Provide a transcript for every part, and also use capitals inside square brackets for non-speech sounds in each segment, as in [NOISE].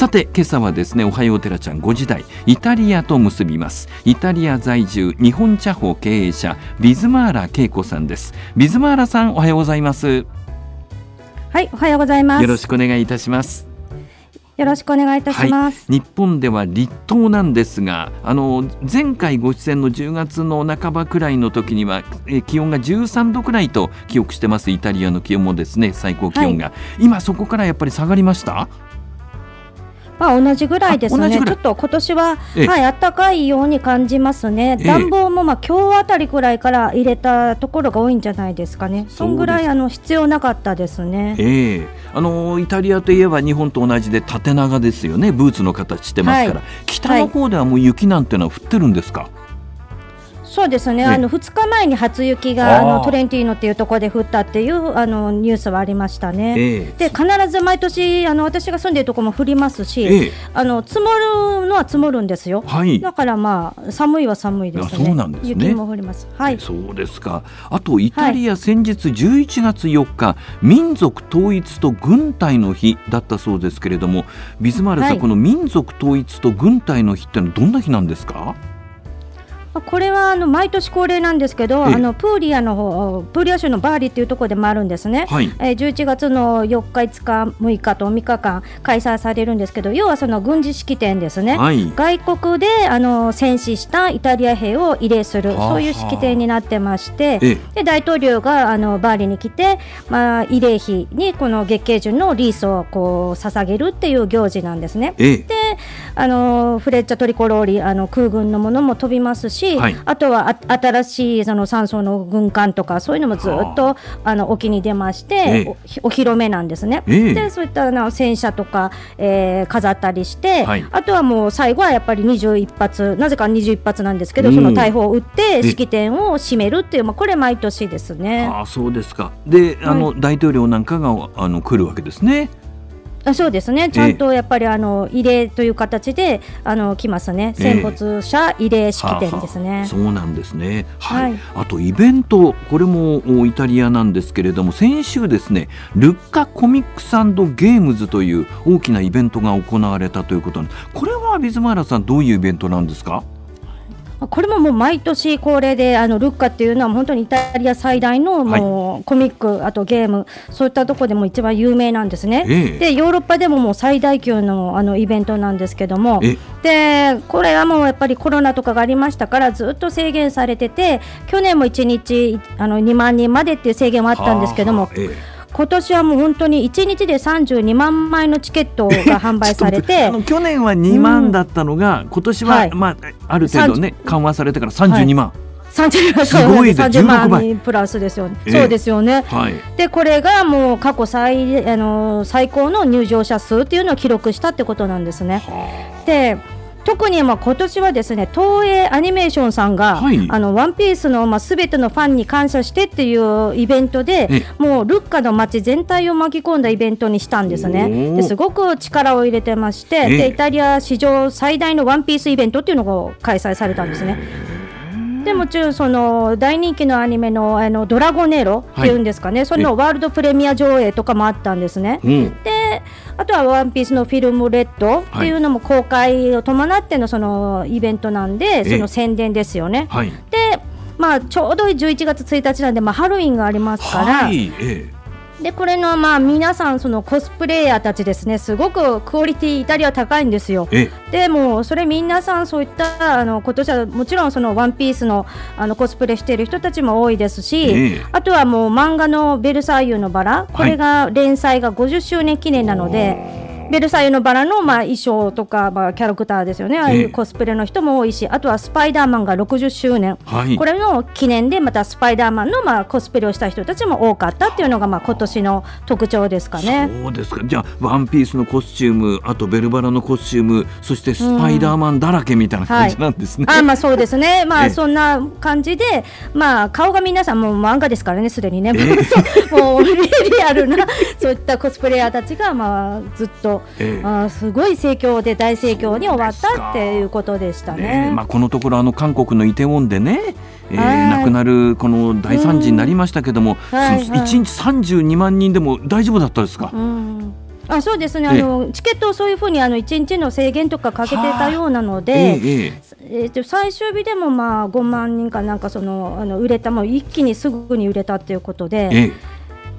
さて今朝はですねおはようてらちゃん5時台イタリアと結びますイタリア在住日本茶法経営者ビズマーラ恵子さんですビズマーラさんおはようございますはいおはようございますよろしくお願いいたしますよろしくお願いいたします、はい、日本では立冬なんですがあの前回ご出演の10月の半ばくらいの時にはえ気温が13度くらいと記憶してますイタリアの気温もですね最高気温が、はい、今そこからやっぱり下がりましたまあ、同じぐらいですね、ちょっと今年は、はい、暖かいように感じますね、暖房もまあ今日あたりぐらいから入れたところが多いんじゃないですかね、そんぐらいあの必要なかったですね、ええ、あのイタリアといえば日本と同じで縦長ですよね、ブーツの形してますから、はい、北の方ではもう雪なんてのは降ってるんですか。はいそうですね、ねあの2日前に初雪があのトレンティーノっていうところで降ったっていうあのニュースはありましたね、えー、で必ず毎年あの私が住んでいるところも降りますし、えー、あの積もるのは積もるんですよ、はい、だからまあ寒いは寒いですねそうなんですね雪も降ります、はい、そうですかあとイタリア、先日11月4日民族統一と軍隊の日だったそうですけれどもビズマルさん、はい、この民族統一と軍隊の日ってのはどんな日なんですかこれはあの毎年恒例なんですけど、あのプーリアの方プーリア州のバーリっていうところでもあるんですね、はい、えー、11月の4日、5日、6日と3日間開催されるんですけど要はその軍事式典ですね、はい、外国であの戦死したイタリア兵を慰霊するそういう式典になってましてで大統領があのバーリに来て、まあ、慰霊碑にこの月桂樹のリースをこう捧げるっていう行事なんですね。であのフレッチャ・トリコローリあの空軍のものも飛びますしし、はい、あとは新しいその山荘の軍艦とかそういうのもずっとあの沖に出まして、お披露目なんですね。でそういったあの戦車とか、えー、飾ったりして、はい、あとはもう最後はやっぱり21発なぜか21発なんですけど、その大砲を撃って式典を締めるっていう、まあ、これ毎年ですね。あそうですかであの、大統領なんかがあの来るわけですね。あそうですね、ちゃんとやっぱりあの慰霊という形であの来ますね、戦没者慰霊式典ですね、えーはは。そうなんですね、はい、はい、あとイベント、これもイタリアなんですけれども、先週、ですねルッカ・コミックスゲームズという大きなイベントが行われたということなんです、これはビズマーラさん、どういうイベントなんですか。これももう毎年恒例であのルッカっていうのは本当にイタリア最大のもうコミック、はい、あとゲームそういったところでも一番有名なんですね。えー、でヨーロッパでももう最大級のあのイベントなんですけどもでこれはもうやっぱりコロナとかがありましたからずっと制限されてて去年も1日あの2万人までっていう制限はあったんですけども。ははえー今年はもう本当に1日で32万枚のチケットが販売されて [LAUGHS] 去年は2万だったのが、うん、今年は、はい、まあ、ある程度ね緩和されてから32万。はい30万三十万人プラスですよね。えー、そうですよね。はい、でこれがもう過去最あの最高の入場者数っていうのを記録したってことなんですね。で。特にまあ今年はですね東映アニメーションさんが「はい、あのワンピースのまあすべてのファンに感謝してっていうイベントでもうルッカの街全体を巻き込んだイベントにしたんですねですごく力を入れてましてでイタリア史上最大のワンピースイベントっていうのが開催されたんですね。でもちろんその大人気のアニメのあのドラゴネロっていうんですかね、はい、そのワールドプレミア上映とかもあったんですね。でであとは「ワンピースのフィルムレッドっていうのも公開を伴ってのそのイベントなんでその宣伝ですよね。はい、でまあ、ちょうど11月1日なんで、まあ、ハロウィンがありますから、はいええ、でこれのまあ皆さんそのコスプレイヤーたちですねすごくクオリティイタリア高いんですよでもそれ皆さんそういったあの今年はもちろんそのワンピースのあのコスプレしている人たちも多いですし、あとはもう漫画の「ベルサイユのバラ」これが連載が50周年記念なので、ベルサイユのバラのまあ衣装とか、まあ、キャラクターですよね、ああいうコスプレの人も多いし、あとはスパイダーマンが60周年、はい、これの記念で、またスパイダーマンのまあコスプレをした人たちも多かったっていうのが、まあ今年の特徴ですかね。そうですかじゃあ、ワンピースのコスチューム、あとベルバラのコスチューム、そしてスパイダーマンだらけみたいな感じなんですね。うんはい、あまあそうですね、まあ、そんな感じで、まあ、顔が皆さん、もう漫画ですからね、すでにね、[LAUGHS] もうリアルな、そういったコスプレイヤーたちが、まあ、ずっと。ど、えあすごい盛況で大盛況に終わったっていうことでしたね。ねまあ、このところあの韓国のイテウォンでね、えー、亡くなるこの大惨事になりましたけども、はいはい、1日32万人でも大丈夫だったですか、あそうですね、あの、チケットをそういうふうにあの1日の制限とかかけてたようなので、はええー、と最終日でもまあ5万人かなんかそのあの売れたもう一気にすぐに売れたということで、え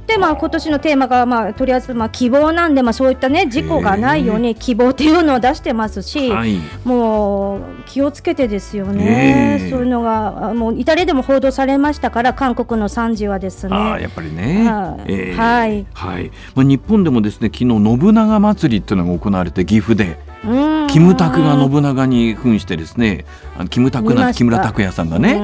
でまあ今年のテーマがまあとりあえずまあ希望なんでまあそういったね事故がないように希望っていうのを出してますし、はい、もう気をつけてですよね、そういうのがもうイタリアでも報道されましたから韓国の惨事はですねあやっぱりね、はい、はいまあ、日本でもですね昨日信長祭りっていうのが行われて岐阜で。キムタクが信長に扮してですね、あのキムタクな木村拓哉さんがね、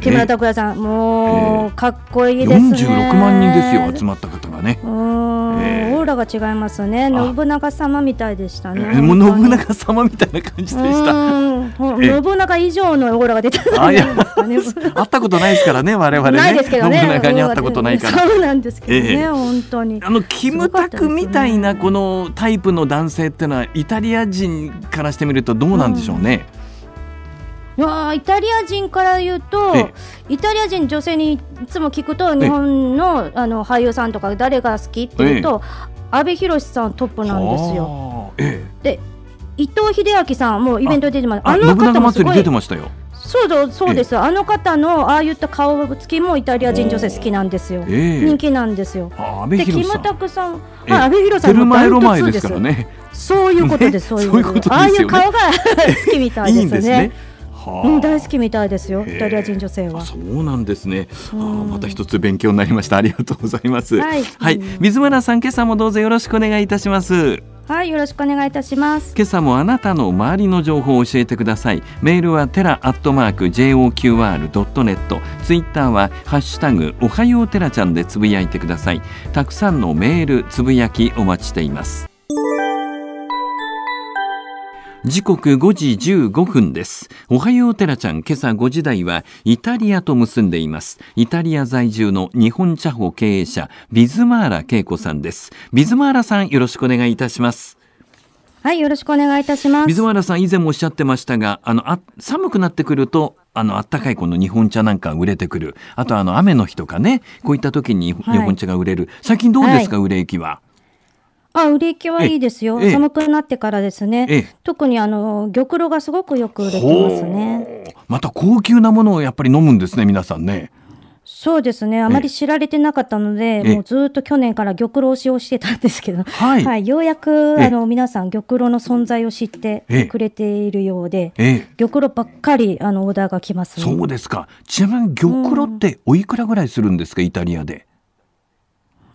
木村拓哉さん、もう、かっこいいですね。46万人ですよ、集まった方がね。オーラが違いますね。信長様みたいでしたね。もう信長様みたいな感じでした。信長以上のオーラが出てたんですかね。会ったことないですからね、我々ね。ないですけどね。信長に会ったことないから。そうなんですけどね、本当に。あのキムタクみたいなこのタイプの男性ってのはイタリア人からしてみるとどうなんでしょうね。いやイタリア人から言うと、イタリア人女性にいつも聞くと日本のあの俳優さんとか誰が好きっていうと、阿部寛さんトップなんですよ。で伊藤英明さんもイベント出てますあの方もすごい出てましたよ。そうだそうです、あの方のああいった顔つきもイタリア人女性好きなんですよ、人気なんですよ。で、キムタクさん、あ安倍博さんもダントツですよね。そういうことです、そういうことああいう顔が [LAUGHS] 好きみたいですね。うん、大好きみたいですよ、イタリア人女性は。そうなんですね。あまた一つ勉強になりました。ありがとうございます。はい、はい、水村さん、今朝もどうぞよろしくお願いいたします。はい、よろしくお願いいたします。今朝もあなたの周りの情報を教えてください。メールはテラアットマーク JOQR ドットネット、ツイッターはハッシュタグおはようテラちゃんでつぶやいてください。たくさんのメールつぶやきお待ちしています。時刻5時15分です。おはようテラちゃん、今朝5時台はイタリアと結んでいます。イタリア在住の日本茶舗経営者、ビズマーラ恵子さんです。ビズマーラさん、よろしくお願いいたします。はい、よろしくお願いいたします。ビズマーラさん、以前もおっしゃってましたが、あの、あ寒くなってくると、あの、暖かいこの日本茶なんか売れてくる。あと、あの、雨の日とかね、こういった時に日本茶が売れる。はい、最近どうですか、はい、売れ行きは。あ、売れ行きはいいですよ。寒くなってからですね。特にあの玉露がすごくよく売れてますね。また高級なものをやっぱり飲むんですね、皆さんね。そうですね。あまり知られてなかったので、もうずっと去年から玉露推しをしてたんですけど、はい、はい、ようやくあの皆さん玉露の存在を知ってくれているようで、玉露ばっかりあのオーダーが来ます、ね、そうですか。ちなみに玉露っておいくらぐらいするんですか、イタリアで。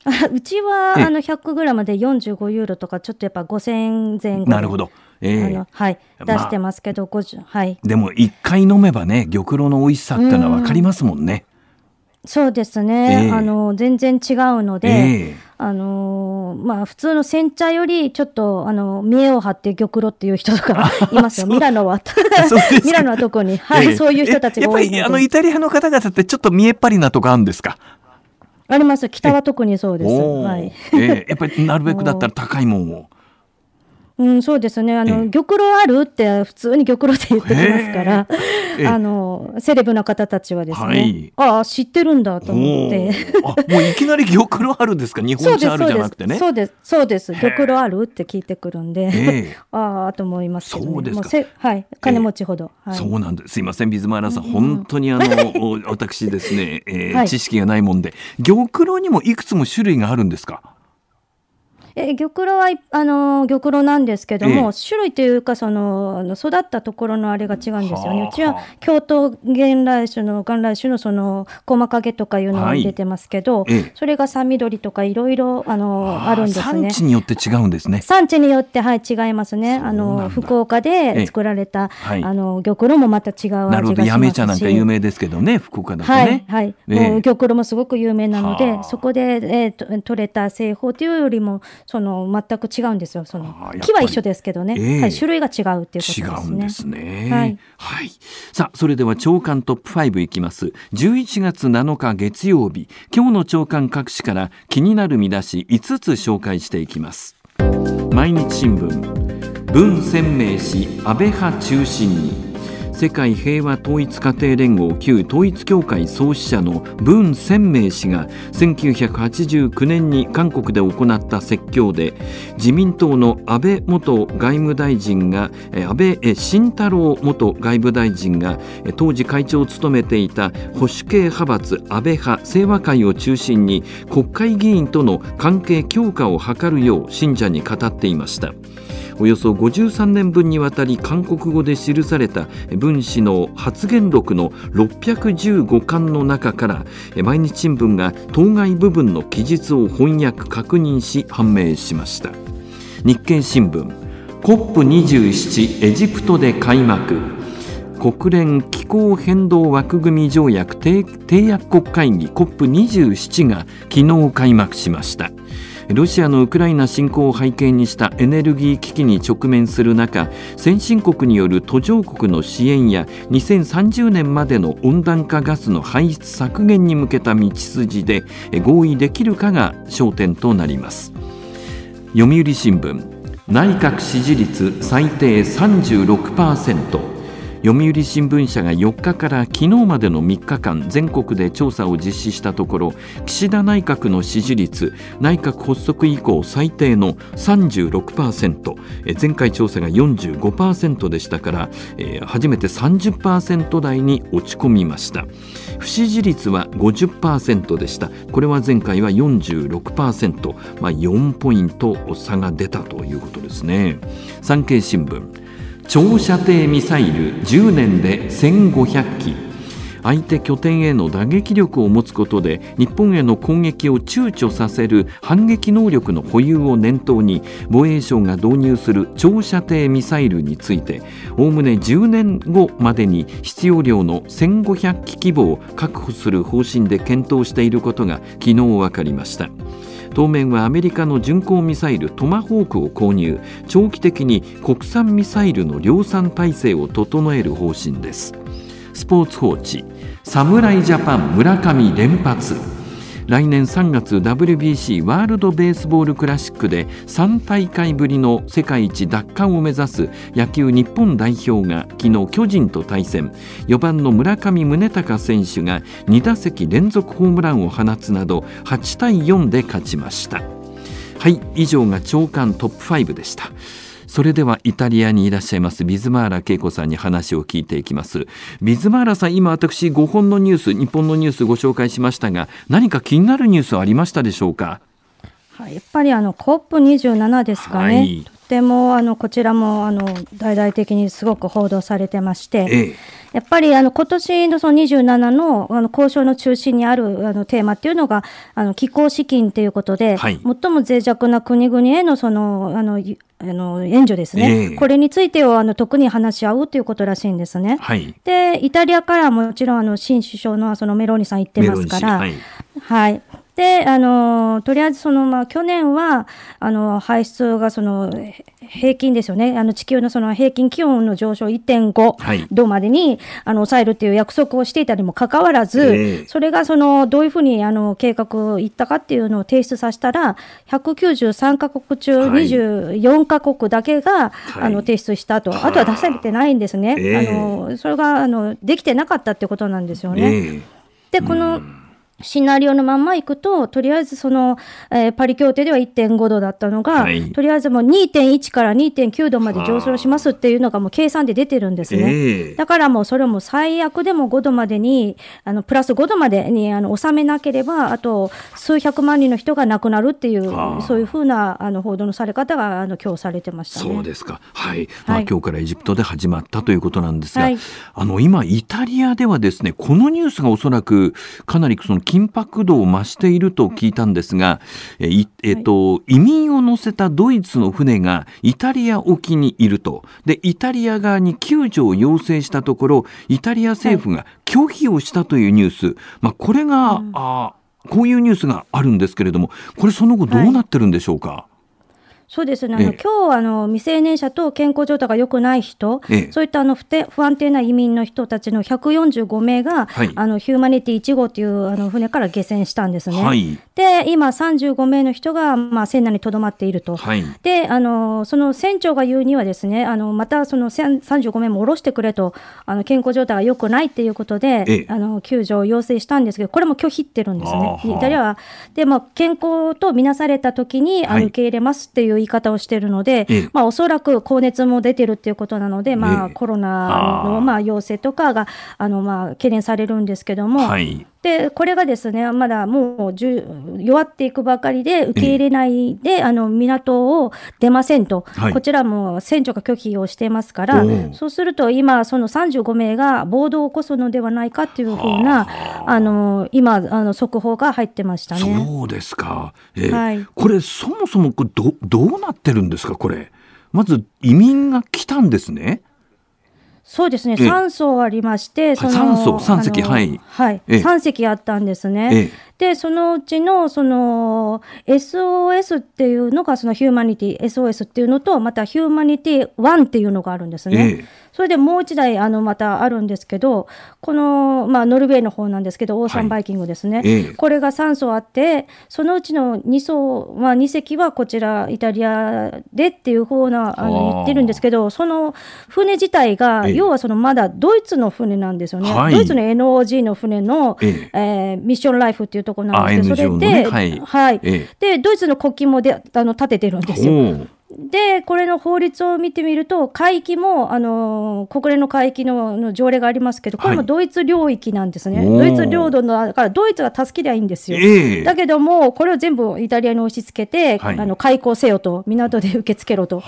[LAUGHS] うちは、あの100グラムで45ユーロとかちょっとやっぱ5000前後なるほど、えー、はい、出してますけど、まあ、はい、でも1回飲めばね玉露の美味しさっていうのは分かりますもんね。うん、そうですね、えー、あの全然違うので、えー、あのまあ、普通の煎茶よりちょっとあの見栄を張って玉露っていう人とか [LAUGHS] [LAUGHS] いますよ、ミラノは。ミラノは特に、はい、えー、そういう人たちが多いやっぱりあのイタリアの方々ってちょっと見栄っ張りなとこあるんですかあります北は特にそうです、はい、えー、やっぱりなるべくだったら高いもんをうん、そうですね。あの、玉露あるって普通に玉露って言ってきますから、え、あの、セレブな方たちはですね、はい、ああ、知ってるんだと思って。あ、もういきなり玉露あるんですか [LAUGHS] 日本茶あるじゃなくてね。そうです、そうです。玉露あるって聞いてくるんで、[LAUGHS] ああ、と思いますけど、ね、そうですか。はい、金持ちほど、はい、そうなんです。すいません、ビズマイラさん。本当にあの、[LAUGHS] 私ですね、えー、知識がないもんで、玉露にもいくつも種類があるんですかえ玉露はあの玉露なんですけども、ええ、種類というかそのあの育ったところのあれが違うんですよね。うちは京都原来種の元来種のその細影とかいうのが出てますけど、はいえ、それが三緑とかいろいろあのあるんですね。産地によって違うんですね。産地によってはい違いますね。あの福岡で作られた、はい、あの玉露もまた違うなるほど、やめ茶なんか有名ですけどね、福岡だとね。はい、はい、もう玉露もすごく有名なので、そこでえー、と取れた製法というよりもその全く違うんですよ。その木は一緒ですけどね、えー、はい、種類が違うっていうことですね。違うんですね。はい、はい、さあそれでは長官トップ5いきます。11月7日月曜日、今日の長官各紙から気になる見出し5つ紹介していきます。毎日新聞、文鮮明氏安倍派中心に。世界平和統一家庭連合旧統一教会創始者の文鮮明氏が1989年に韓国で行った説教で自民党の安倍元外務大臣が安倍晋太郎元外務大臣が当時会長を務めていた保守系派閥安倍派清和会を中心に国会議員との関係強化を図るよう信者に語っていました。およそ53年分にわたり韓国語で記された文氏の発言録の615巻の中から毎日新聞が当該部分の記述を翻訳確認し判明しました日経新聞 COP27 エジプトで開幕国連気候変動枠組条約締約国会議 COP27 が昨日開幕しました。ロシアのウクライナ侵攻を背景にしたエネルギー危機に直面する中先進国による途上国の支援や2030年までの温暖化ガスの排出削減に向けた道筋で合意できるかが焦点となります読売新聞内閣支持率最低36%読売新聞社が4日から昨日までの3日間全国で調査を実施したところ岸田内閣の支持率内閣発足以降最低の36%前回調査が45%でしたから、え初めて30%台に落ち込みました不支持率は50%でしたこれは前回は46%、まあ、4ポイント差が出たということですね産経新聞長射程ミサイル10年で1500機相手拠点への打撃力を持つことで日本への攻撃を躊躇させる反撃能力の保有を念頭に防衛省が導入する長射程ミサイルについておおむね10年後までに必要量の1500機規模を確保する方針で検討していることが昨日分かりました。当面はアメリカの巡航ミサイルトマホークを購入長期的に国産ミサイルの量産体制を整える方針ですスポーツ報知侍ジャパン村上連発来年3月 WBC ワールド・ベースボール・クラシックで3大会ぶりの世界一奪還を目指す野球日本代表が昨日巨人と対戦4番の村上宗隆選手が2打席連続ホームランを放つなど8対4で勝ちましたはい以上が長官トップ5でした。それではイタリアにいらっしゃいますビズマーラ恵子さんに話を聞いていきますビズマーラさん今私5本のニュース日本のニュースご紹介しましたが何か気になるニュースありましたでしょうかはい、やっぱりあの COP27 ですかね、はい、てもあのこちらもあの大々的にすごく報道されてまして、ええ、やっぱりあの今年のその27のあの交渉の中心にあるあのテーマっていうのがあの気候資金ということで、はい、最も脆弱な国々へのそのあのあの援助ですね、えこれについてをあの特に話し合うということらしいんですね。はい、で、イタリアからもちろんあの新首相のそのメローニさん行ってますから、はい、で、あの、とりあえずその、まあ、去年は、あの、排出がその、平均ですよね。あの、地球のその平均気温の上昇1.5度までに、あの、抑えるっていう約束をしていたにもかかわらず、えー、それがその、どういうふうに、あの、計画いったかっていうのを提出させたら、193カ国中24カ国だけが、はい、あの、提出したと。あとは出されてないんですね。えー、あの、それが、あの、できてなかったってことなんですよね。えー、で、この、うんシナリオのまんまいくと、とりあえずその、えー、パリ協定では1.5度だったのが、はい、とりあえずもう2.1から2.9度まで上昇しますっていうのがもう計算で出てるんですね。えー、だからもうそれも最悪でも5度までに、あの、プラス5度までにあの収めなければ、あと数百万人の人が亡くなるっていう、そういうふうなあの報道のされ方があの今日されてました、ね、そうですか。はい。まあ、今日からエジプトで始まったということなんですが、はい、あの、今、イタリアではですね、このニュースがおそらくかなりその緊迫度を増していると聞いたんですが、ええっと、移民を乗せたドイツの船がイタリア沖にいるとでイタリア側に救助を要請したところイタリア政府が拒否をしたというニュース、まあ、これが、うん、あこういうニュースがあるんですけれどもこれその後どうなってるんでしょうか。はいそうですね、あの、ええ、今日あの未成年者と健康状態が良くない人、え、そういったあの不て不安定な移民の人たちの145名が、はい、あのヒューマニティ1号というあの船から下船したんですね。はい、で、今、35名の人が、まあ、船内にとどまっていると、はい、であの、その船長が言うには、ですねあのまたその35名も下ろしてくれと、あの健康状態が良くないということで、あの救助を要請したんですけど、これも拒否ってるんですね。で、まあ、健康とみなされた時にあの受け入れますっていう言い方をしているので、まあ、おそらく高熱も出てるっていうことなので、まあ、コロナのまあ陽性とかが、あのまあ懸念されるんですけども、はい、でこれがですねまだもう弱っていくばかりで受け入れないで、うん、あの港を出ませんと、はい、こちらも船長が拒否をしていますからそうすると今その35名が暴動を起こすのではないかというふうなあの今あの速報が入ってましたね。そうですか、えー、はい、これそもそもどどうなってるんですかこれまず移民が来たんですね。そうですね、3層ありまして、三、3層、三席、はい、はい、あったんですね。で、そのうちのその SOS っていうのが、そのヒューマニティ SOS っていうのと、またヒューマニティ1っていうのがあるんですね。それでもう1台あのまたあるんですけどこの、まあ、ノルウェーの方なんですけどオーサンバイキングですね、はいえこれが3層あってそのうちの2層、まあ、2隻はこちらイタリアでっていう方なあの言ってるんですけどその船自体が、え、要はそのまだドイツの船なんですよね、はい、ドイツの NOG の船の、ええー、ミッションライフっていうところなんですけど、それで、はい、でドイツの国旗もであの立ててるんですよ。で、これの法律を見てみると、海域も、あのー、国連の海域のの条例がありますけど、これもドイツ領域なんですね、はい、ドイツ領土の、だからドイツが助けりゃいいんですよ、えー、だけども、これを全部イタリアに押し付けて、はい、あの開港せよと、港で受け付けろと、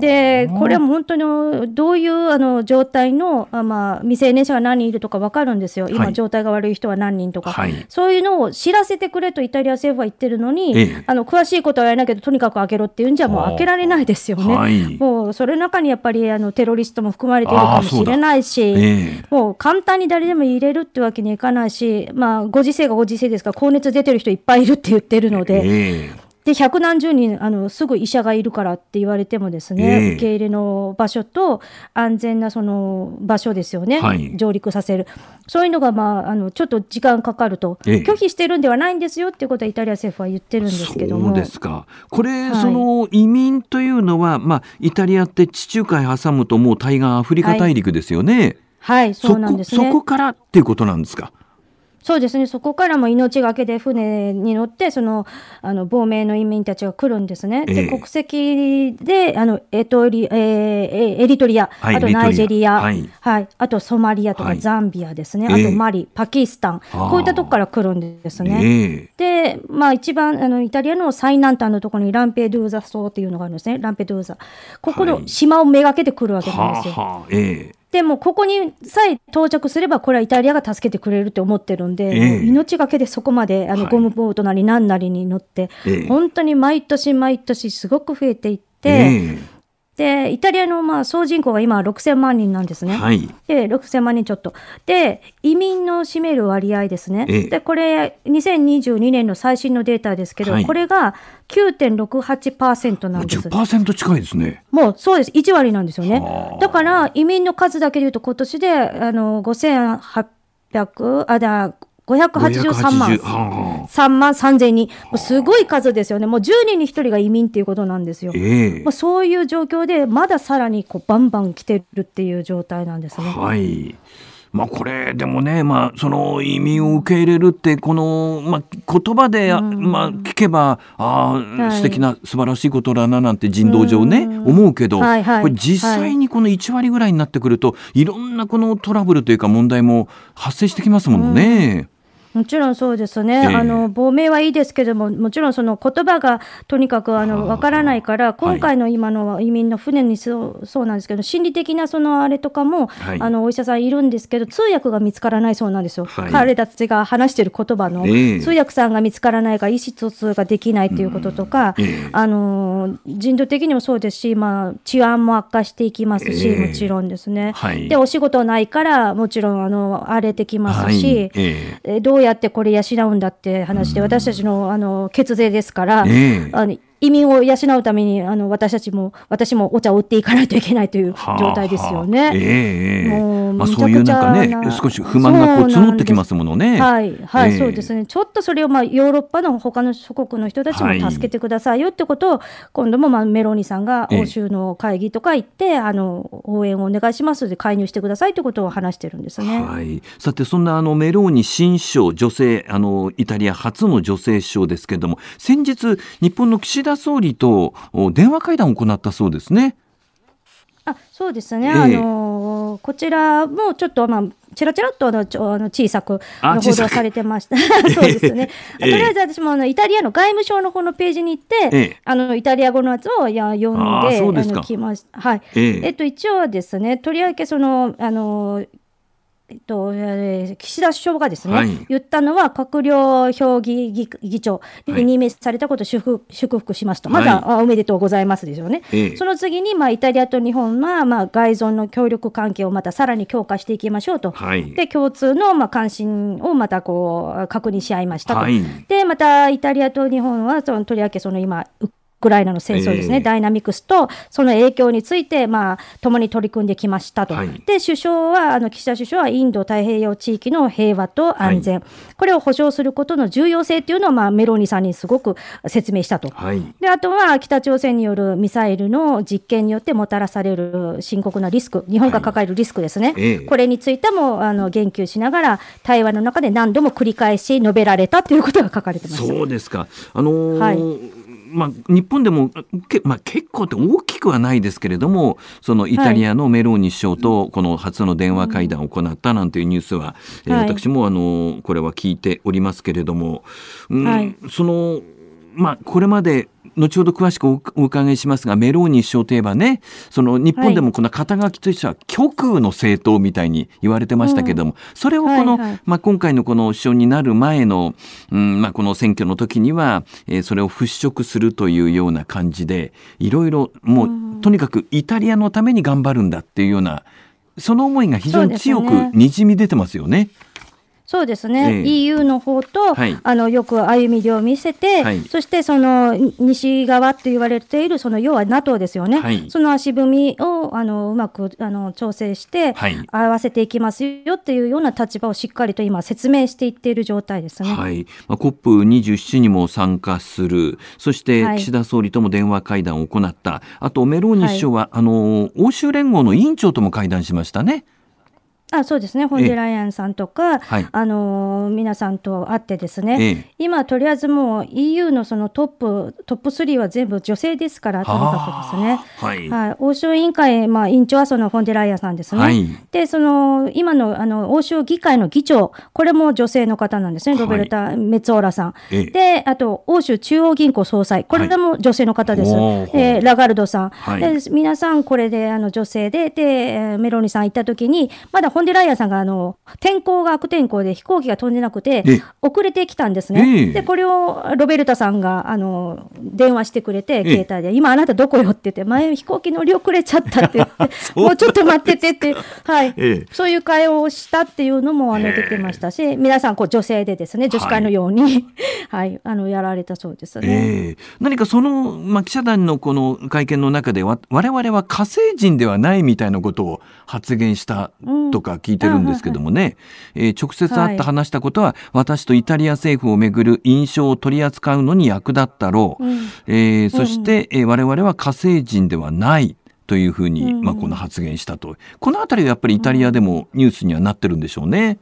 でこれはも本当にどういうあの状態のあ、まあ、未成年者が何人いるとか分かるんですよ、今、状態が悪い人は何人とか、はい、そういうのを知らせてくれとイタリア政府は言ってるのに、えー、あの詳しいことはやらないけど、とにかく開けろっていうんじゃ、もう開けらられないですよね。はい、もうそれの中にやっぱりあのテロリストも含まれているかもしれないし、えー、もう簡単に誰でも入れるってわけにいかないし、まあ、ご時世がご時世ですから、高熱出てる人いっぱいいるって言ってるので、えーで、百何十人、あの、すぐ医者がいるからって言われてもですね、受け入れの場所と安全なその場所ですよね、はい、上陸させる。そういうのが、まあ、あの、ちょっと時間かかると、え拒否してるんではないんですよっていうことはイタリア政府は言ってるんですけども。そうですか。これ、はい、その移民というのは、まあ、イタリアって地中海挟むともう対岸アフリカ大陸ですよね。はい、はい、そうなんです、ね、そこからっていうことなんですか。そうですねそこからも命がけで船に乗ってそのあの亡命の移民たちが来るんですね。えー、で国籍であのエトリ、えー、エリトリア、はい、あとナイジェリア、はい、はい、あとソマリアとかザンビアですね、はい、あとマリ、えー、パキスタンこういったとこから来るんですね。えー、で、まあ、一番あのイタリアの最南端のところにランペドゥーザ島っていうのがあるんですねランペドゥーザここの島をめがけて来るわけなんですよ。はーはーでもここにさえ到着すれば、これはイタリアが助けてくれるって思ってるんで、えー、命がけでそこまであのゴムボートなり何なりに乗って、はい、本当に毎年毎年すごく増えていって、えー、でイタリアのまあ総人口が今6000万人なんですね、はい、で6000万人ちょっとで移民の占める割合ですね、ええ、でこれ2022年の最新のデータですけど、はい、これが9.68%なんです10%近いですねもうそうです1割なんですよねだから移民の数だけでいうと今年であの5800あだ583万。3万3000人。すごい数ですよね。もう10人に1人が移民っていうことなんですよ。えー、まあ、そういう状況で、まださらにこうバンバン来てるっていう状態なんですね。はいまあ、これでもね、まあ、その移民を受け入れるってこの、まあ、言葉で、まあ、聞けばあ、はい、素敵な素晴らしいことだななんて人道上ね思うけど、はいはい、これ実際にこの1割ぐらいになってくると、はい、いろんなこのトラブルというか問題も発生してきますもんね。もちろんそうですね、えー、あの亡命はいいですけども、もちろんその言葉がとにかくあの分からないから、今回の今の移民の船にそう,、そうなんですけど、心理的なそのあれとかも、はい、あのお医者さんいるんですけど、通訳が見つからないそうなんですよ、はい、彼たちが話している言葉の、えー、通訳さんが見つからないが、意思疎通ができないということとか、えー、あの人道的にもそうですし、まあ、治安も悪化していきますし、もちろんですね。はい、でお仕事ないから、もちろんあの荒れてきますし、えー、どううやってこれ養うんだって話で、私たちのあの血税ですから、あの移民を養うためにあの私たちも私もお茶を売っていかないといけないという状態ですよね。はあはあ、えー、まあ、そういうなんかね少し不満がこう募ってきますものね。はい、はい、えー、そうですねちょっとそれを、まあ、ヨーロッパの他の諸国の人たちも助けてくださいよってことを、はい、今度も、まあ、メローニさんが欧州の会議とか行って、えー、あの応援をお願いしますで介入してくださいということを話してるんですね。はい、さてそんなあのメローニ新首相女性あのイタリア初の女性首相ですけれども先日日本の岸田田総理と電話会談を行ったそうですね。あそうですね、えー、あのこちらもちょっと、まあ、ちらちらっとあの小さく報道されてました、[LAUGHS] そうですね、えー、とりあえず私もあのイタリアの外務省の方のページに行って、えー、あのイタリア語のやつをいや読んであの来ました、はいえっと、一応ですね、とりわけそのあのえっと、岸田首相がですね、はい、言ったのは、閣僚評議議長に任命されたことを祝福しますと、まずは、おめでとうございますですよね、はい、その次に、まあ、イタリアと日本は、まあ、外存の協力関係をまたさらに強化していきましょうと、はい、で共通の、まあ、関心をまたこう確認し合いましたと、でまたイタリアと日本はそのとりわけその今、クライナの戦争ですね、えー、ダイナミクスとその影響について、まあ、共に取り組んできましたと、はい、で首相はあの岸田首相はインド太平洋地域の平和と安全、はい、これを保障することの重要性というのを、まあ、メローニさんにすごく説明したと、はい、であとは北朝鮮によるミサイルの実験によってもたらされる深刻なリスク、日本が抱えるリスクですね、えー、これについてもあの言及しながら、対話の中で何度も繰り返し述べられたということが書かれてましそうですかあのーまあ、日本でも、まあ、結構って大きくはないですけれどもそのイタリアのメローニ首相とこの初の電話会談を行ったなんていうニュースは、え私もあのこれは聞いておりますけれども、うん、はい、そのまあ、これまで後ほど詳しくお伺いしますがメローニ首相といえばねその日本でもこの肩書きとしては極右の政党みたいに言われてましたけども、それをこの、まあ、今回のこの首相になる前の、うんまあ、この選挙の時には、えー、それを払拭するというような感じでいろいろもう、とにかくイタリアのために頑張るんだっていうようなその思いが非常に強くにじみ出てますよね。そうですね、えー、EU の方と、はい、あのよく歩みを見せて、はい、そしてその西側と言われている、その要は NATO ですよね、はい、その足踏みをあのうまくあの調整して、合わせていきますよっていうような立場をしっかりと今、説明していっている状態ですね、はいまあ、COP27 にも参加する、そして岸田総理とも電話会談を行った、あとメローニ首相は、あの欧州連合の委員長とも会談しましたね。あそうですね、ホンデライアンさんとか、えはい、あの皆さんと会ってですね、え、今、とりあえずもう EU のそのトップトップ3は全部女性ですから、とにかくですね、はい、欧州委員会、まあ、委員長はそのホンデライアンさんですね、はい、でその今のあの欧州議会の議長、これも女性の方なんですね、ロベルタ・メツオーラさん、であと欧州中央銀行総裁、これでも女性の方です、でラガルドさん、で皆さん、これであの女性でで、メローニさん行った時に、まだホンンデライアさんがあの天候が悪天候で飛行機が飛んでなくて、遅れてきたんですね、でこれをロベルタさんがあの電話してくれて、携帯で、今、あなたどこよって言って、前、飛行機乗り遅れちゃったって言って、[LAUGHS] もうちょっと待っててって、はい、そういう会話をしたっていうのもあの出てましたし、皆さんこう、女性でですね、女子会のように、[LAUGHS] はい、あのやられたそうですね。何かその、まあ、記者団のこの会見の中でわ、われわれは火星人ではないみたいなことを発言したとか聞いてるんですけどもね、えー、直接会って話したことは、私とイタリア政府をめぐる印象を取り扱うのに役立ったろう、えー、そして、えー、我々は火星人ではないというふうに、まあ、この発言したと、この辺りはやっぱりイタリアでもニュースにはなってるんでしょうね。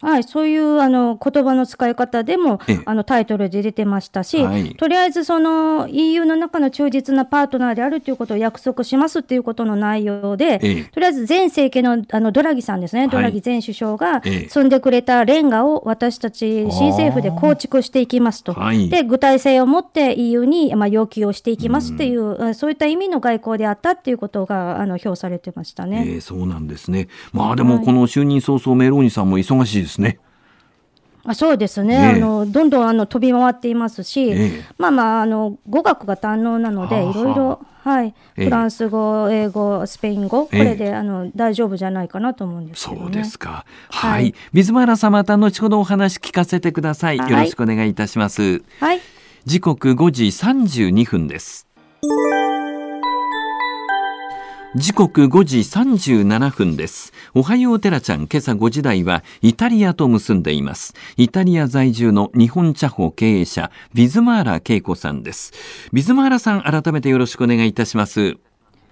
はい、そういうあの言葉の使い方でもあのタイトルで出てましたし、はい、とりあえずその EU の中の忠実なパートナーであるということを約束しますということの内容で、とりあえず前政権のあのドラギさんですね、ドラギ前首相が積んでくれたレンガを私たち新政府で構築していきますと、で具体性を持って EU に、まあ、要求をしていきますっていう、うん、そういった意味の外交であったということがあの評されてましたね、えー、そうなんですね、まあ、でもこの就任早々、メローニさんも忙しいですね。あそうですね、ね、あのどんどんあの飛び回っていますし、ね、まあまああの語学が堪能なので、いろいろ、はい、フランス語、英語、スペイン語、これであの大丈夫じゃないかなと思うんですけど、ね、そうですか、はい、はい、水原さん、また後ほどお話聞かせてください。よろしくお願いいたします。はい、時刻5時32分です。時刻5時37分です。おはようテラちゃん、今朝5時台はイタリアと結んでいます。イタリア在住の日本茶法経営者、ビズマーラ恵子さんです。ビズマーラさん、改めてよろしくお願いいたします。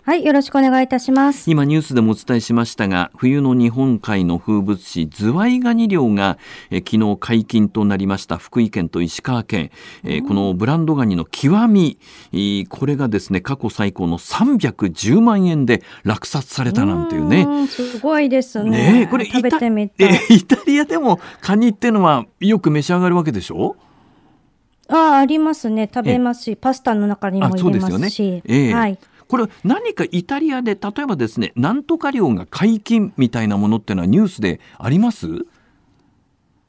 はい、よろしくお願いいたします。今ニュースでもお伝えしましたが、冬の日本海の風物詩ズワイガニ漁がえ昨日解禁となりました福井県と石川県、えこのブランドガニの極み、これがですね過去最高の310万円で落札されたなんていうね。すごいですね。ねこれ食べてイタイタリアでもカニってのはよく召し上がるわけでしょ？ああありますね食べますしパスタの中にも入れますし、ねえー、はい。これ何かイタリアで例えばですねなんとか量が解禁みたいなものってのはニュースであります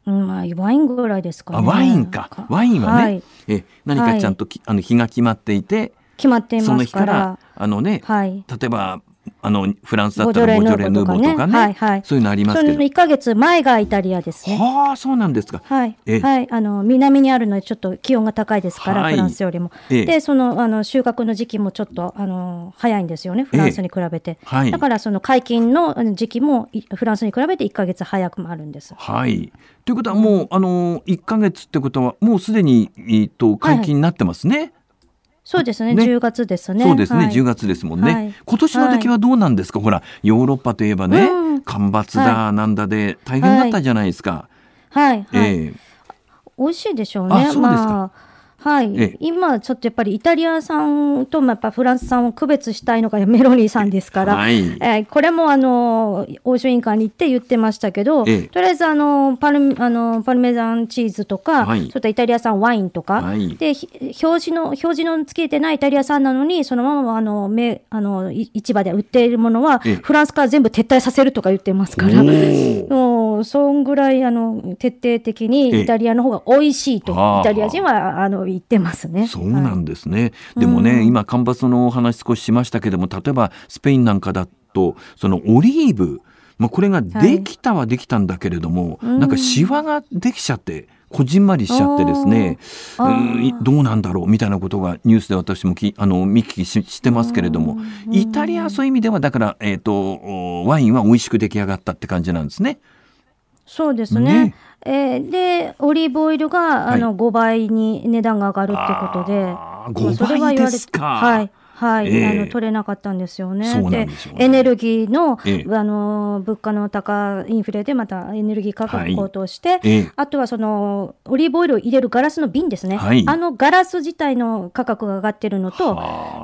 まあ、ワインぐらいですか、ね、ワインか。ワインはね、はい、え何かちゃんと、はい、あの日が決まっていて、決まっていますから、その日からあのね、はい、例えばあのフランスだったらボジョレ・ヌーボとかね、はいはい、そういうのありますけど1か月前がイタリアですね。はあそうなんですか、はいはい、あの南にあるのでちょっと気温が高いですから、はい、フランスよりも。でそのあの収穫の時期もちょっとあの早いんですよねフランスに比べて、はい、だからその解禁の時期もフランスに比べて1か月早くもあるんです。はいということはもう、あの1か月ってことはもうすでに、えっと解禁になってますね。はいそうですねね10月ですねそうですね、はい、10月ですもんね、はい、今年の出来はどうなんですか、はい、ほらヨーロッパといえばね、うん、干ばつだなんだで大変だったじゃないですかはい、はい、えー、美味しいでしょうねあそうですか、まあはい、ええ、今、ちょっとやっぱりイタリア産とやっぱフランス産を区別したいのがメロニーさんですから、はい、えー、これもあの欧州委員会に行って言ってましたけど、え、とりあえずあのパルあのパルメザンチーズとか、はい、ちょっとイタリア産ワインとか、はい、で表示の表示のつけてないイタリア産なのに、そのままあのめあの市場で売っているものは、フランスから全部撤退させるとか言ってますから、もうそんぐらいあの徹底的にイタリアの方が美味しいと、イタリア人はあの言ってますね。そうなんですね。はい、でもね、今干ばつのお話少ししましたけども、例えばスペインなんかだとそのオリーブ、まあこれができたはできたんだけれども、はい、なんかシワができちゃって。こじんまりしちゃってですね、うん、どうなんだろうみたいなことがニュースで私もきあの見聞きししてますけれども、イタリアはそういう意味ではだから、えーとワインは美味しく出来上がったって感じなんですね。そうですね。ねえー、でオリーブオイルがあの5倍に値段が上がるってことで、はい、それは言われてはいはい、えー、あの取れなかったんですよね。で、ね、エネルギーのえー、あの物価の高インフレでまたエネルギー価格高騰して、はいえー、あとはそのオリーブオイルを入れるガラスの瓶ですね、はい、あのガラス自体の価格が上がってるのと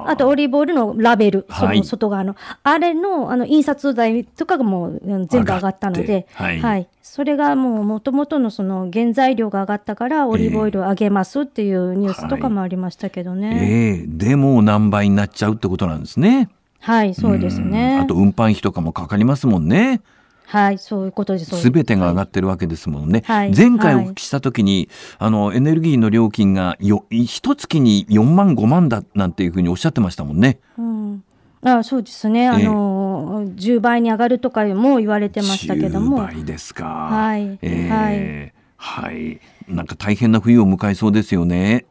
あとオリーブオイルのラベルその外側の、あれのあの印刷代とかがもう全部上がったので、はいそれがもうもともとのその原材料が上がったからオリーブオイルを上げますっていうニュースとかもありましたけどね。えー、えー、でも何倍になっちゃうってことなんですね。はいそうですね。あと運搬費とかもかかりますもんね。はい、そういうことです。すべてが上がってるわけですもんね。はい、前回お聞きしたときに、はい、あのエネルギーの料金がよ一月に四万五万だなんていうふうにおっしゃってましたもんね。うん、あそうですね、ええ、あの10倍に上がるとかも言われてましたけども。10倍ですか、はい、えー、はい、はい、なんか大変な冬を迎えそうですよね。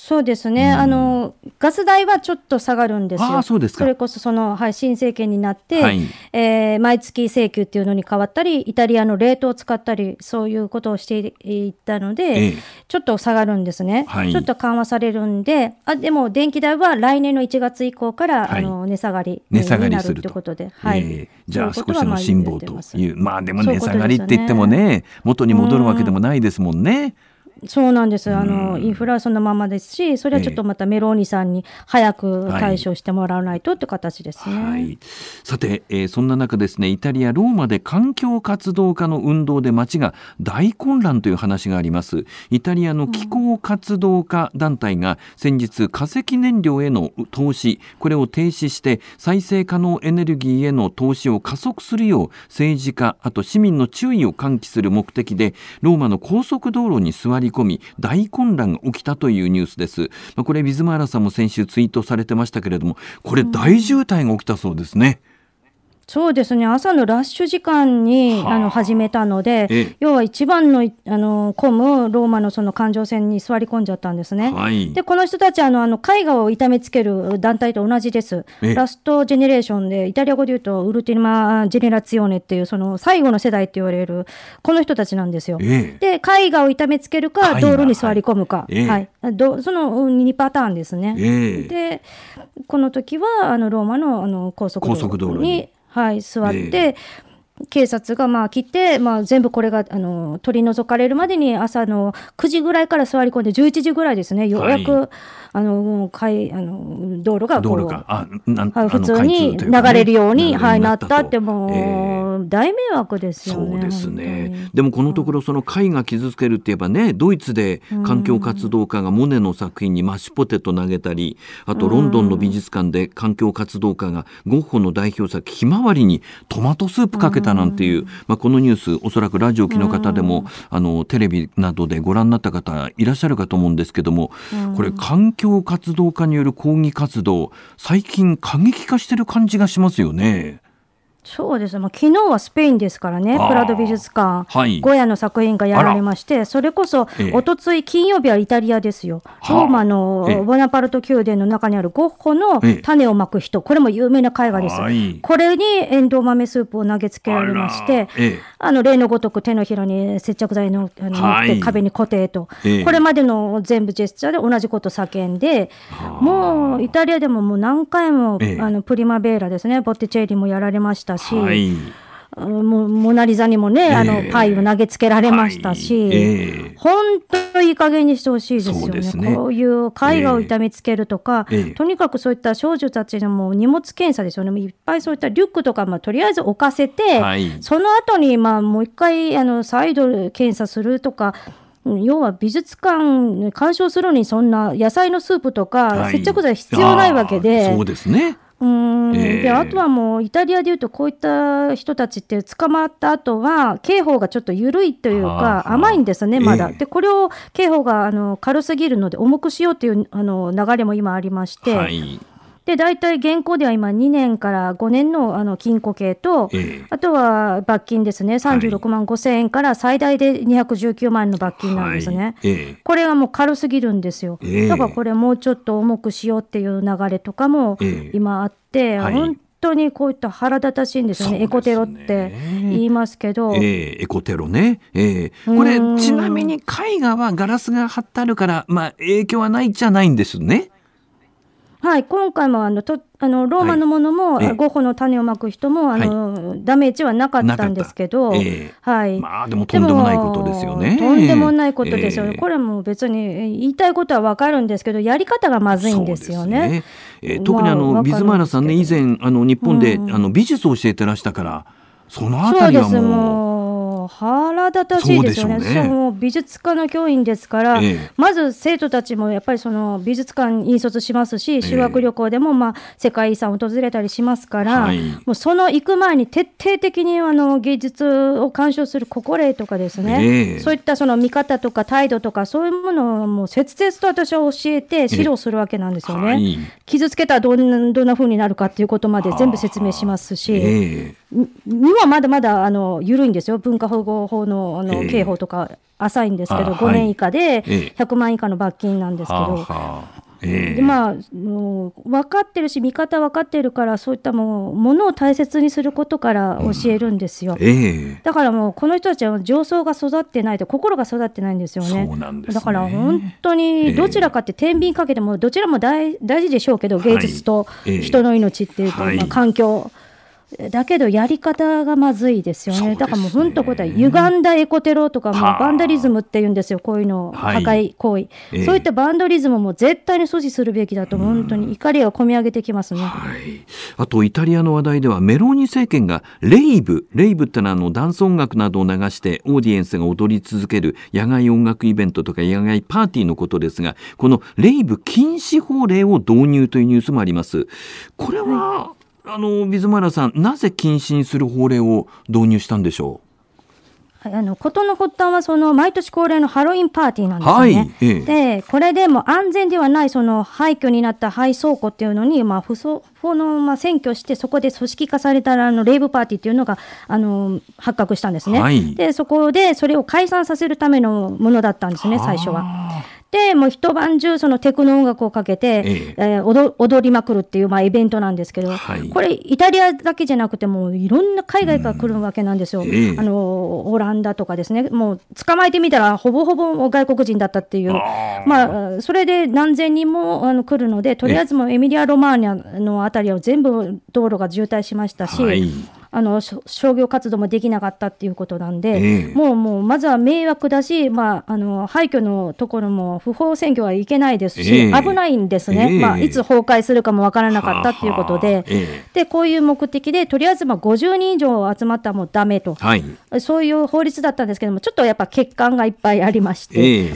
そうですね、うん、あのガス代はちょっと下がるんですよ、そすそれこそその、はい、新政権になって、はい、えー、毎月請求っていうのに変わったり、イタリアの冷凍を使ったり、そういうことをしていったので、ええ、ちょっと下がるんですね、はい、ちょっと緩和されるんで、あでも電気代は来年の1月以降から、はい、あの値下がりになるということで、はい、えー、じゃあ、少しの辛抱という、まあでも値下がりって言ってもね、元に戻るわけでもないですもんね。うんそうなんです。あの、インフラはそのままですし、それはちょっとまたメローニさんに早く対処してもらわないとって形ですね。はいはい、さて、えー、そんな中ですね、イタリア・ローマで環境活動家の運動で街が大混乱という話があります。イタリアの気候活動家団体が先日、化石燃料への投資、これを停止して再生可能エネルギーへの投資を加速するよう政治家、あと市民の注意を喚起する目的で、ローマの高速道路に座りり込み大混乱が起きたというニュースです、まあ、これ水原さんも先週ツイートされてましたけれどもこれ大渋滞が起きたそうですね、そうですね朝のラッシュ時間に、あ、の始めたので要は一番のあの混むローマのその環状線に座り込んじゃったんですね。はい、でこの人たちあのあの絵画を痛めつける団体と同じです。ラストジェネレーションでイタリア語で言うとウルティマ・ジェネラツィオーネっていうその最後の世代って言われるこの人たちなんですよ。で絵画を痛めつけるか道路に座り込むか、はいどその2パターンですね。でこの時はあのローマのあの高速道路に。はい、座って、警察がまあ来て、まあ、全部これがあの取り除かれるまでに朝の9時ぐらいから座り込んで11時ぐらいですねようやく、はい、あのかあの道路がこう、はい、普通に流れるように、ねはい、なったってもう、えー大迷惑ですよね。そうですね。でもこのところその貝が傷つけるって言えばね、ドイツで環境活動家がモネの作品にマッシュポテト投げたり、あとロンドンの美術館で環境活動家がゴッホの代表作ひまわりにトマトスープかけたなんていう、まあこのニュースおそらくラジオ機の方でもあのテレビなどでご覧になった方いらっしゃるかと思うんですけども、これ環境活動家による抗議活動最近過激化してる感じがしますよね。そうですね、まあ、昨日はスペインですからね、プラド美術館、はい、ゴヤの作品がやられまして、それこそ、えー、おととい金曜日はイタリアですよ、ローマの、えボナパルト宮殿の中にあるゴッホの種をまく人、えこれも有名な絵画です、はい、これにエンドウ豆スープを投げつけられまして、あの例のごとく手のひらに接着剤のあの、はい、壁に固定と、これまでの全部ジェスチャーで同じこと叫んで、もうイタリアでももう何回も、あのプリマベーラですね、ボッテチェリもやられましたしたし、はい、モナ・リザにもね、えー、あのパイを投げつけられましたし、本、当、い、えー、いい加減にしてほしいですよね、ね、こういう絵画を痛めつけるとか、えー、とにかくそういった少女たちのもう荷物検査ですよね、いっぱいそういったリュックとか、まあ、とりあえず置かせて、はい、その後にまに、もう一回あの再度検査するとか。要は美術館鑑賞するのにそんな野菜のスープとか接着剤必要ないわけで、はい、そうですねうん、であとはもうイタリアでいうとこういった人たちって捕まった後は刑法がちょっと緩いというか甘いんですねまだ。でこれを刑法があの軽すぎるので重くしようというあの流れも今ありまして、はい、で、大体現行では今2年から5年のあの禁錮刑と、えあとは罰金ですね、36万5千円から最大で219万円の罰金なんですね。はいえ、これがもう軽すぎるんですよ。だからこれもうちょっと重くしようっていう流れとかも今あって、はい、本当にこういった腹立たしいんですよね、ねエコテロって言いますけど、えー、エコテロね、えー、これ、ちなみに絵画はガラスが貼ってあるから、まあ、影響はないじゃないんですね。はい、今回もあのとあのローマのものも、はい、ゴッホの種をまく人もあの、ダメージはなかったんですけど、えー、はい、まあでもとんでもないことですよね。とんでもないことですよ、ね、えー、これも別に言いたいことはわかるんですけど、やり方がまずいんですよね。ねえー、特にあの、まあ、ビズマイナさんね以前あの日本で、うん、あの美術を教えてらしたから、そのあたりはもう。腹立たしいですよね。しか、ね、美術科の教員ですから、ええ、まず生徒たちもやっぱりその美術館に引率しますし、修学旅行でもまあ世界遺産を訪れたりしますから、はい、もうその行く前に徹底的にあの芸術を鑑賞する心得とかですね、そういったその見方とか態度とかそういうものをもう切々と私は教えて指導するわけなんですよね。はい、傷つけたらどんなどんな風になるかっていうことまで全部説明しますし、えにはまだまだあの緩いんですよ文化保保護法のあの、刑法とか浅いんですけど、5年以下で100万以下の罰金なんですけど。はいえーえー、でまあ、もう分かってるし見方分かってるからそういったもうものを大切にすることから教えるんですよ、うんえー、だからもうこの人たちは上層が育ってないと心が育ってないんですよね、ね、だから本当にどちらかって天秤かけてもどちらも大大事でしょうけど、芸術と人の命っていうと、はい、まあ、環境だけどやり方がまずいですよね。ねだからもう本当ことは歪んだエコテロとかもバンダリズムって言うんですよ、こういうのを、破壊行為、はいそういったバンダリズムも絶対に阻止するべきだと、本当に怒りが込み上げてきますね、はい、あとイタリアの話題では、メローニ政権がレイブ、レイブってのはあのダンス音楽などを流して、オーディエンスが踊り続ける野外音楽イベントとか野外パーティーのことですが、このレイブ禁止法令を導入というニュースもあります。これは、はいあの水ズさん、なぜ禁止にする法令を導入したんでしょう。はい、あの事の発端はその毎年恒例のハロウィンパーティーなんですね。はいええ、でこれでも安全ではないその廃墟になった廃倉庫っていうのに、まあ、不そ不のま占拠してそこで組織化されたあのレイブパーティーっていうのがあの発覚したんですね。はい、でそこでそれを解散させるためのものだったんですね最初は。でもう一晩中そのテクノ音楽をかけて、ええ踊踊りまくるっていう、まあ、イベントなんですけど、はい、これイタリアだけじゃなくてもいろんな海外から来るわけなんですよ、うんえ、あのオランダとかですねもう捕まえてみたらほぼほぼ外国人だったっていうまあ、それで何千人もあの来るのでとりあえずもうエミリア・ロマーニャの辺りを全部道路が渋滞しましたし。はいあの商業活動もできなかったっていうことなんで、えー、もうもうまずは迷惑だし、まあ、あの廃墟のところも不法占拠はいけないですし、えー、危ないんですね、えー、まあ、いつ崩壊するかも分からなかったっていうことで、ははでこういう目的で、とりあえずまあ50人以上集まったらもうだめと、はい、そういう法律だったんですけども、ちょっとやっぱ欠陥がいっぱいありまして。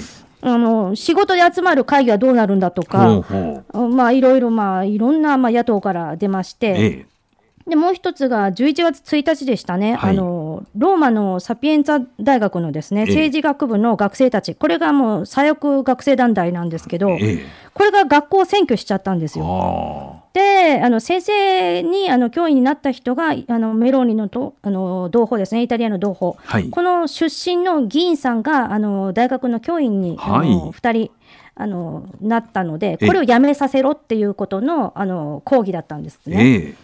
あの仕事で集まる会議はどうなるんだとか、ほうほうまあ、いろいろ、まあ、いろんな、まあ、野党から出まして、ええ、でもう一つが11月1日でしたね、はい、あのローマのサピエンツァ大学のですね政治学部の学生たち、ええ、これがもう左翼学生団体なんですけど、え、これが学校を占拠しちゃったんですよ。であの先生にあの教員になった人があのメローニのとあの同胞ですねイタリアの同胞、はい、この出身の議員さんがあの大学の教員に、はい、あの2人あのなったのでこれをやめさせろっていうことのあの抗議だったんですね。、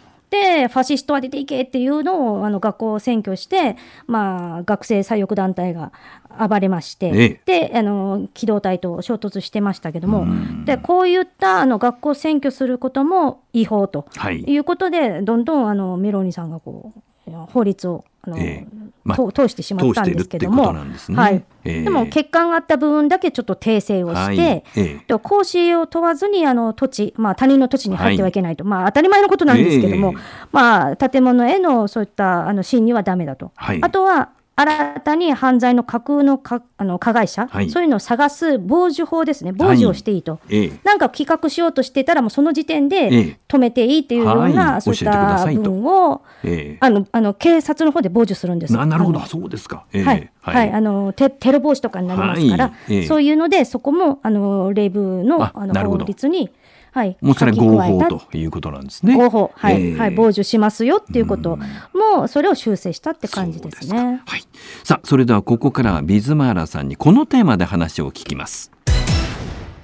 ファシストは出ていけっていうのをあの学校を占拠して、まあ、学生左翼団体が暴れまして、ね、であの機動隊と衝突してましたけども、でこういったあの学校を占拠することも違法ということで、はい、どんどんあのメローニさんがこう法律をあの、えーまあ、通してしまったんですけども、で、ね、はいえー、でも欠陥があった部分だけちょっと訂正をして、はいえー、講師を問わずにあの土地、まあ、他人の土地に入ってはいけないと、はい、まあ、当たり前のことなんですけども、えー、まあ、建物へのそういったあの侵入はだめだと、はい、あとは新たに犯罪の架空のかあの加害者、はい、そういうのを探す傍受法ですね、傍受をしていいと、はいなんか企画しようとしてたら、もうその時点で止めていいっていうような、そういった分を、あのあの警察の方で傍受するんですななるほど、そうですか。はい、はいあのテテロ防止とかになりますから、そういうので、そこもあのレイブのあの法律にはい、もうそれは合法ということなんですね。合法、はい、えー、はい、傍受しますよっていうことも、うそれを修正したって感じですね。すはい、さあ、それではここからはビズマーラさんにこのテーマで話を聞きます。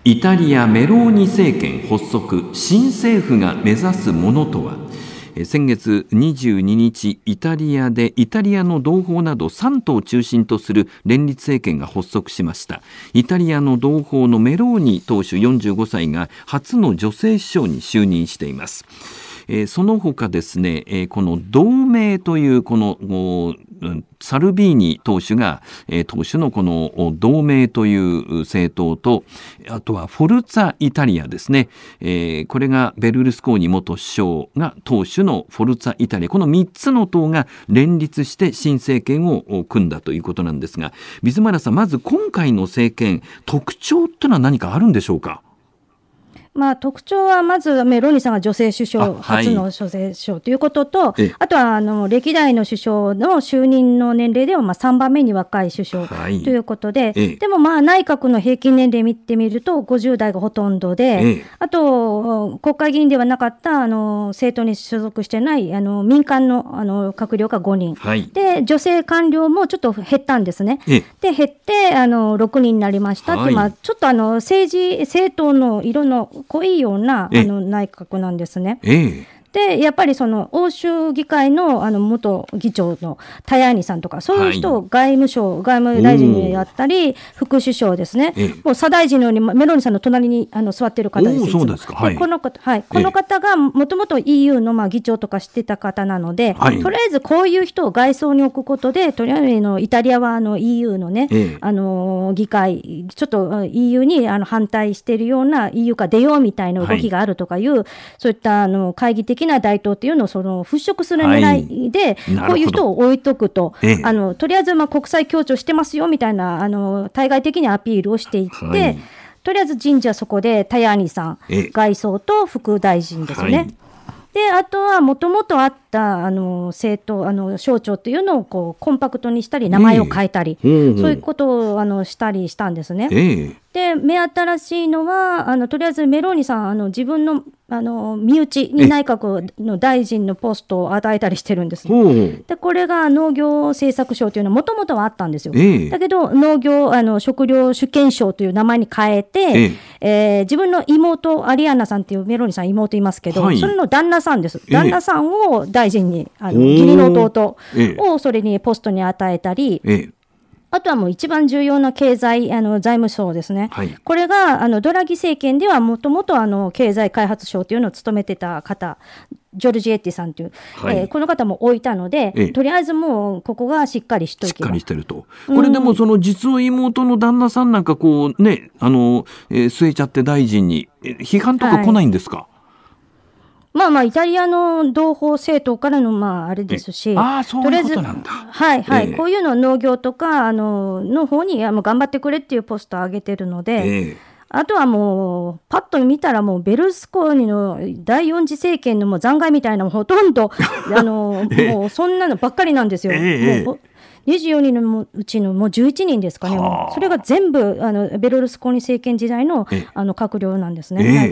イタリアメローニ政権発足、新政府が目指すものとは。先月22日イタリアでイタリアの同胞など3党を中心とする連立政権が発足しましたイタリアの同胞のメローニ党首45歳が初の女性首相に就任していますえその他ですね、えこの同盟というこのサルビーニ党首が、え党首のこの同盟という政党と、あとはフォルツァ・イタリアですね、えこれがベルルスコーニ元首相が党首のフォルツァ・イタリア、この3つの党が連立して新政権を組んだということなんですが、ビズマラさん、まず今回の政権、特徴というのは何かあるんでしょうか。まあ、特徴はまず、メローニさんが女性首相、はい、初の女性首相ということと、あとはあの歴代の首相の就任の年齢ではまあ3番目に若い首相ということで、はい、でもまあ内閣の平均年齢見てみると、50代がほとんどで、あと国会議員ではなかったあの政党に所属してないあの民間のあの閣僚が5人、はい、で、女性官僚もちょっと減ったんですね。で減ってあの6人になりましたって、まあ、ちょっとあの政治、政党の色のこいいようなあの内閣なんですね。ええで、やっぱりその欧州議会のあの元議長のタヤーニさんとか、そういう人を外務省、外務大臣にやったり、副首相ですね、もう左大臣のようにメローニさんの隣にあの座ってる方ですそうですか、はい、この方はい、この方がもともと EU のまあ議長とかしてた方なので、とりあえずこういう人を外相に置くことで、とりあえずのイタリアはあの EU のね、あの議会、ちょっと EU にあの反対しているような EU から出ようみたいな動きがあるとかいう、そういったあの会議的きな大統っていうのをその払拭する狙いで、こういう人を置いとくと、ええ、あのとりあえずまあ国際協調してますよみたいなあの対外的にアピールをしていって。はいとりあえず人事はそこで、タヤーニさん、外相と副大臣ですね。はい、であとはもともとあったあの政党あの省庁というのをこうコンパクトにしたり名前を変えたり、えー、そういうことをあのしたりしたんですね。えー、で目新しいのはあのとりあえずメローニさんあの自分のあの身内に内閣の大臣のポストを与えたりしてるんです。でこれが農業政策賞というのはもともとはあったんですよ。だけど農業あの食料主権賞という名前に変えて、ええー、自分の妹アリアナさんっていうメロニさん妹いますけど、はい、それの旦那さんです。旦那さんを大臣にあの義理の弟をそれにポストに与えたり、あとはもう一番重要な経済、あの財務省ですね、はい、これがあのドラギ政権ではもともと経済開発省というのを務めてた方ジョルジエッティさんという、はい、えー、この方も置いたので、ええとりあえずもうここがしっかりしとしっかりしてると、これでもその実の妹の旦那さんなんかこうね、あの、えー、据えちゃって大臣に、批判とか来ないんですか、はいまあまあ、イタリアの同胞政党からの、まあ、あれですし、ああ、そういうことなんだ。はいはい、えー、こういうの農業とか、あの、の方に、あう頑張ってくれっていうポストを上げてるので、えーあとはもう、パッと見たら、もうベルスコーニの第4次政権のもう残骸みたいな、ほとんど、あの [LAUGHS] えー、もうそんなのばっかりなんですよ。えー、もう24人のうちのもう11人ですかね、それが全部あのベロルスコーニ政権時代のあの閣僚なんですね、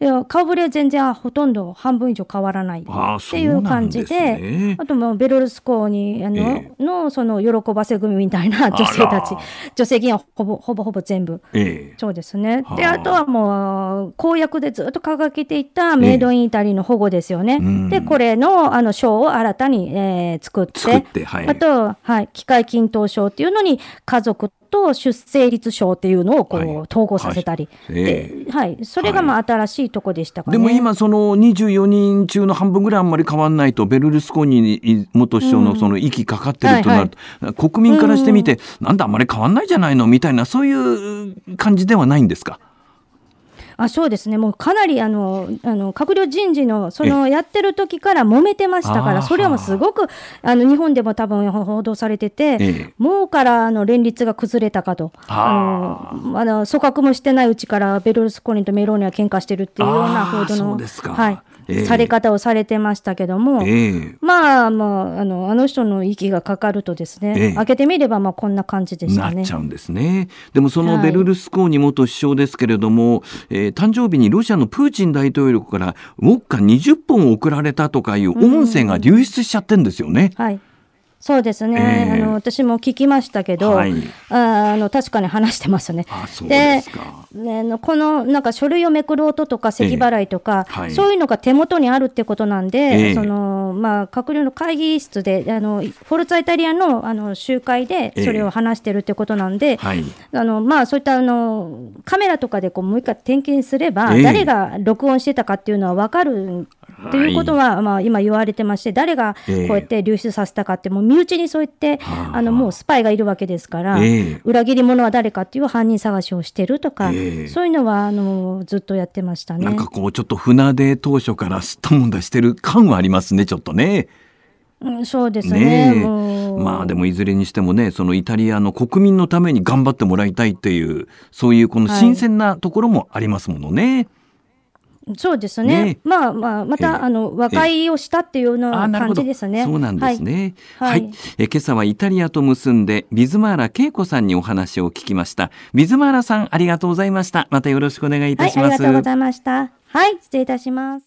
いや顔ぶれ全然ほとんど半分以上変わらないっていう感じで、あ、ね、ともうベロルスコーニのえのその喜ばせ組みたいな女性たち、女性議員はほぼほぼほぼ全部、え、そうですね。で、あとはもう公約でずっと掲げていたメイドインイタリーの保護ですよね。で、これのあの賞を新たに、えー、作って、ってはい、あとはい、機械均等症っていうのに家族と出生率症っていうのをこう、統合させたり、はい、えー、はい、それがまあ新しいとこでしたか、ねはい、でも今、その24人中の半分ぐらいあんまり変わんないと、ベルルスコーニ元首相のその息かかってるとなると、うんはいはい、国民からしてみて、んなんだ、あんまり変わんないじゃないのみたいな、そういう感じではないんですか。あそうですね、もうかなりあのあの閣僚人事のそのやってる時から揉めてましたから、それはもうすごくあの日本でも多分報道されてて、もうからあの連立が崩れたかとあのあの、組閣もしてないうちからベルルスコンとメローニは喧嘩してるっていうような報道の。そうですかはいされ方をされてましたけども、えー、まあまああのあの人の息がかかるとですね、えー、開けてみればまあこんな感じでしたね。なっちゃうんですね。でもそのベルルスコーニ元首相ですけれども、はい、えー、誕生日にロシアのプーチン大統領からウォッカ20本送られたとかいう音声が流出しちゃってんですよね。はいそうですね、えー、あの私も聞きましたけど、はい、あの確かに話してましたね。でねこのなんか書類をめくる音とか咳払いとか、えーはい、そういうのが手元にあるってことなんで、えー、そのまあ、閣僚の会議室であのフォルツァイタリアのあの集会でそれを話してるってことなんで、はい、あのまあ、そういったあのカメラとかでこうもう一回点検すれば、誰が録音してたかっていうのは分かるはい、ということは、まあ、今言われてまして、誰がこうやって流出させたかって、もう身内にそうやって、あのもうスパイがいるわけですから、裏切り者は誰かっていう犯人探しをしてるとか、そういうのはあのずっとやってましたね。なんかこう、ちょっと船出当初からすったもんだしてる感はありますね、ちょっとね。うん、そうですね、ね、まあでもいずれにしてもねそのイタリアの国民のために頑張ってもらいたいっていうそういうこの新鮮なところもありますものね。はいそうですね。ねまあまあ、また、あの、和解をしたっていうような感じですね。そうなんですね。はい。はい、え今朝はイタリアと結んで、ビズマーラ恵子さんにお話を聞きました。ビズマーラさん、ありがとうございました。またよろしくお願いいたします。はい、ありがとうございました。はい、失礼いたします。